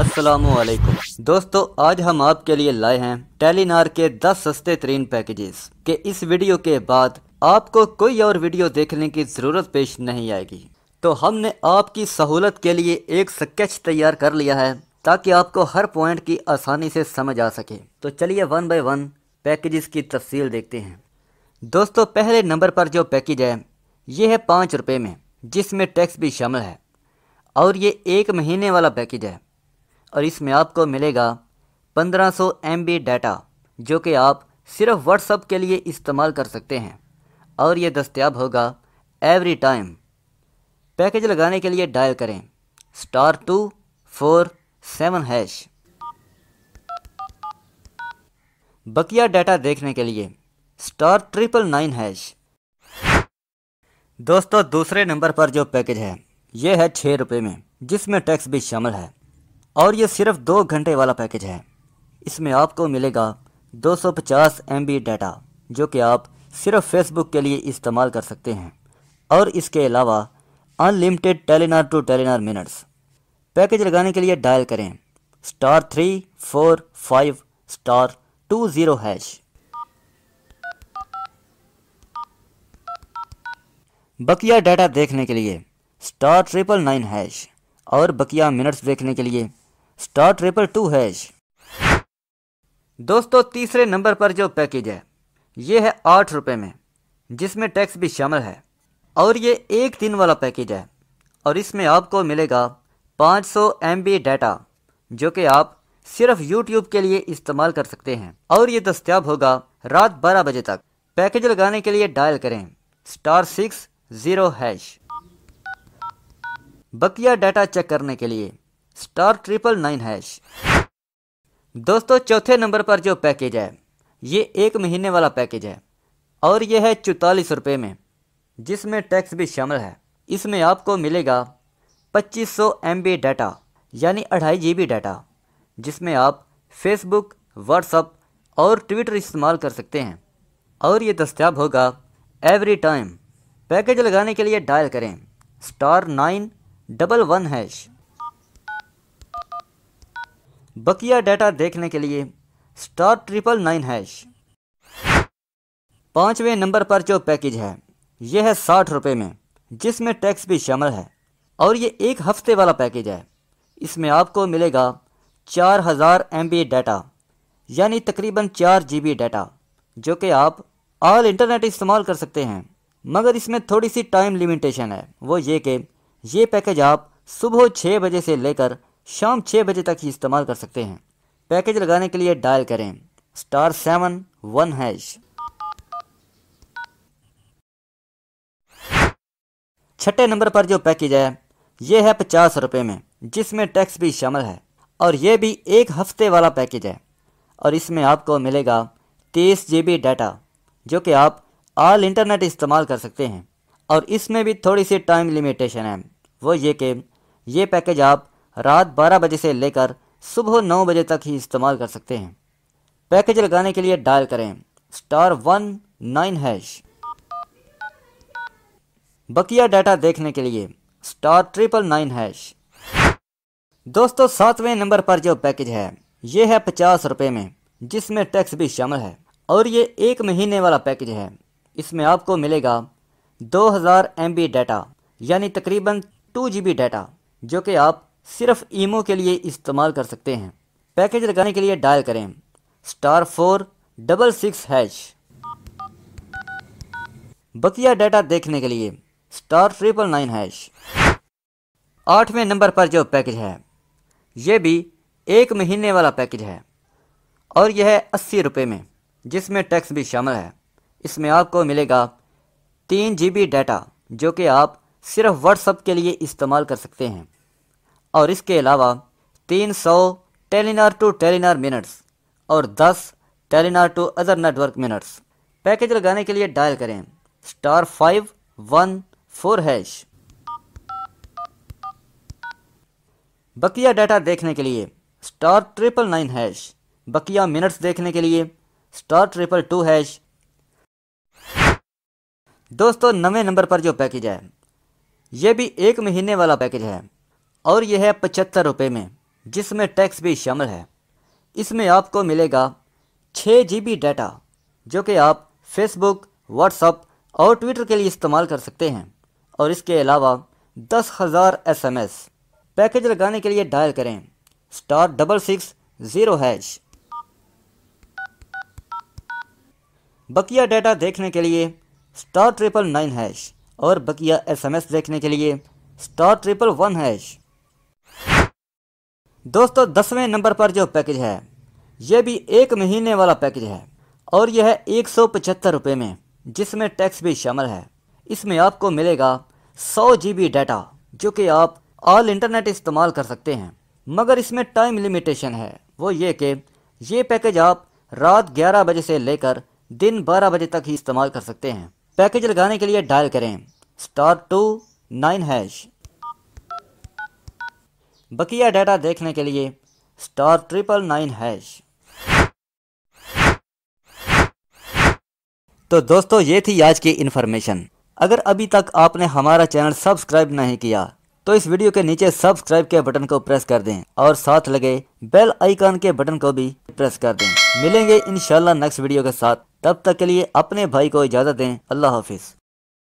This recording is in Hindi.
असलकुम दोस्तों आज हम आपके लिए लाए हैं टेलीनार के 10 सस्ते तरीन पैकेजेस के इस वीडियो के बाद आपको कोई और वीडियो देखने की ज़रूरत पेश नहीं आएगी तो हमने आपकी सहूलत के लिए एक स्केच तैयार कर लिया है ताकि आपको हर पॉइंट की आसानी से समझ आ सके तो चलिए वन बाई वन पैकेजेस की तफसील देखते हैं दोस्तों पहले नंबर पर जो पैकेज है ये है पाँच रुपये में जिसमें टैक्स भी शामिल है और ये एक महीने वाला पैकेज है और इसमें आपको मिलेगा 1500 सौ डाटा जो कि आप सिर्फ व्हाट्सअप के लिए इस्तेमाल कर सकते हैं और ये दस्तियाब होगा एवरी टाइम पैकेज लगाने के लिए डायल करें star two four seven hash बकिया डाटा देखने के लिए स्टार ट्रिपल नाइन हैश दोस्तों दूसरे नंबर पर जो पैकेज है ये है छः रुपये में जिसमें टैक्स भी शामिल है और ये सिर्फ दो घंटे वाला पैकेज है इसमें आपको मिलेगा 250 बी डाटा जो कि आप सिर्फ फेसबुक के लिए इस्तेमाल कर सकते हैं और इसके अलावा unlimited Telenor to Telenor minutes package लगाने के लिए डायल करें star three four five star two zero hash बकिया डाटा देखने के लिए स्टार ट्रिपल नाइन हैश और बकिया मिनट्स देखने के लिए स्टार ट्रिपल टू हैश दोस्तों तीसरे नंबर पर जो पैकेज है ये है आठ रुपये में जिसमें टैक्स भी शामिल है और ये एक दिन वाला पैकेज है और इसमें आपको मिलेगा 500 सौ डाटा जो कि आप सिर्फ यूट्यूब के लिए इस्तेमाल कर सकते हैं और ये दस्तियाब होगा रात बारह बजे तक पैकेज लगाने के लिए डायल करें स्टार सिक्स ज़ीरो हैश बकिया डाटा चेक करने के लिए स्टार ट्रिपल नाइन हैश दोस्तों चौथे नंबर पर जो पैकेज है ये एक महीने वाला पैकेज है और यह है चौतालीस रुपये में जिसमें टैक्स भी शामिल है इसमें आपको मिलेगा 2500 सौ डाटा यानी अढ़ाई जी डाटा जिसमें आप फेसबुक व्हाट्सअप और ट्विटर इस्तेमाल कर सकते हैं और ये दस्तियाब होगा एवरी टाइम पैकेज लगाने के लिए डायल करें star nine double one hash बकिया डाटा देखने के लिए स्टार ट्रिपल नाइन हैश पाँचवें नंबर पर जो पैकेज है यह है साठ रुपये में जिसमें टैक्स भी शामिल है और ये एक हफ्ते वाला पैकेज है इसमें आपको मिलेगा चार हज़ार एम बी डाटा यानी तकरीबन चार जी बी डाटा जो कि आप ऑल इंटरनेट इस्तेमाल कर सकते हैं मगर इसमें थोड़ी सी टाइम लिमिटेशन है वो ये कि ये पैकेज आप सुबह छः बजे से लेकर शाम छः बजे तक ही इस्तेमाल कर सकते हैं पैकेज लगाने के लिए डायल करें स्टार सेवन वन हैश छठे नंबर पर जो पैकेज है ये है पचास रुपये में जिसमें टैक्स भी शामिल है और ये भी एक हफ्ते वाला पैकेज है और इसमें आपको मिलेगा तेईस जी बी डाटा जो कि आप ऑल इंटरनेट इस्तेमाल कर सकते हैं और इसमें भी थोड़ी सी टाइम लिमिटेशन है वो ये कि ये पैकेज आप रात 12 बजे से लेकर सुबह 9 बजे तक ही इस्तेमाल कर सकते हैं पैकेज लगाने के लिए डायल करें स्टार वन नाइन हैश बकिया डाटा देखने के लिए स्टार ट्रिपल नाइन हैश दोस्तों सातवें नंबर पर जो पैकेज है ये है पचास रुपये में जिसमें टैक्स भी शामिल है और ये एक महीने वाला पैकेज है इसमें आपको मिलेगा 2000 हज़ार डाटा यानी तकरीबन 2 जीबी डाटा जो कि आप सिर्फ ईमो के लिए इस्तेमाल कर सकते हैं पैकेज लगाने के लिए डायल करें star four double six hash बकिया डाटा देखने के लिए स्टार ट्रिपल नाइन हैश आठवें नंबर पर जो पैकेज है यह भी एक महीने वाला पैकेज है और यह है अस्सी रुपये में जिसमें टैक्स भी शामिल है इसमें आपको मिलेगा तीन जी बी डाटा जो कि आप सिर्फ व्हाट्सअप के लिए इस्तेमाल कर सकते हैं और इसके अलावा 300 टेलिनर टू टेलीनार मिनट्स और 10 Telenor to other network minutes package लगाने के लिए डायल करें star five one four hash बकिया डाटा देखने के लिए स्टार ट्रिपल नाइन हैश बकिया मिनट्स देखने के लिए स्टार ट्रिपल टू हैश दोस्तों नवे नंबर पर जो पैकेज है ये भी एक महीने वाला पैकेज है और यह है पचहत्तर रुपये में जिसमें टैक्स भी शामिल है इसमें आपको मिलेगा छः जी बी डाटा जो कि आप फेसबुक व्हाट्सअप और ट्विटर के लिए इस्तेमाल कर सकते हैं और इसके अलावा दस हज़ार एस एम एस पैकेज लगाने के लिए डायल करें star double six zero hash बकिया डाटा देखने के लिए स्टार ट्रिपल नाइन हैश और बकिया एसएमएस देखने के लिए स्टार ट्रिपल वन हैश दोस्तों दसवें नंबर पर जो पैकेज है ये भी एक महीने वाला पैकेज है और यह है एक सौ पचहत्तर रुपये में जिसमें टैक्स भी शामिल है इसमें आपको मिलेगा सौ जी बी डाटा जो कि आप ऑल इंटरनेट इस्तेमाल कर सकते हैं मगर इसमें टाइम लिमिटेशन है वो ये कि ये पैकेज आप रात ग्यारह बजे से लेकर दिन बारह बजे तक ही इस्तेमाल कर सकते हैं पैकेज लगाने के लिए डायल करें स्टार टू नाइन हैश बकिया डाटा देखने के लिए स्टार ट्रिपल नाइन हैश तो दोस्तों ये थी आज की इन्फॉर्मेशन अगर अभी तक आपने हमारा चैनल सब्सक्राइब नहीं किया तो इस वीडियो के नीचे सब्सक्राइब के बटन को प्रेस कर दें और साथ लगे बेल आइकन के बटन को भी प्रेस कर दें मिलेंगे इंशाल्लाह नेक्स्ट वीडियो के साथ तब तक के लिए अपने भाई को इजाज़त दें अल्लाह हाफिज़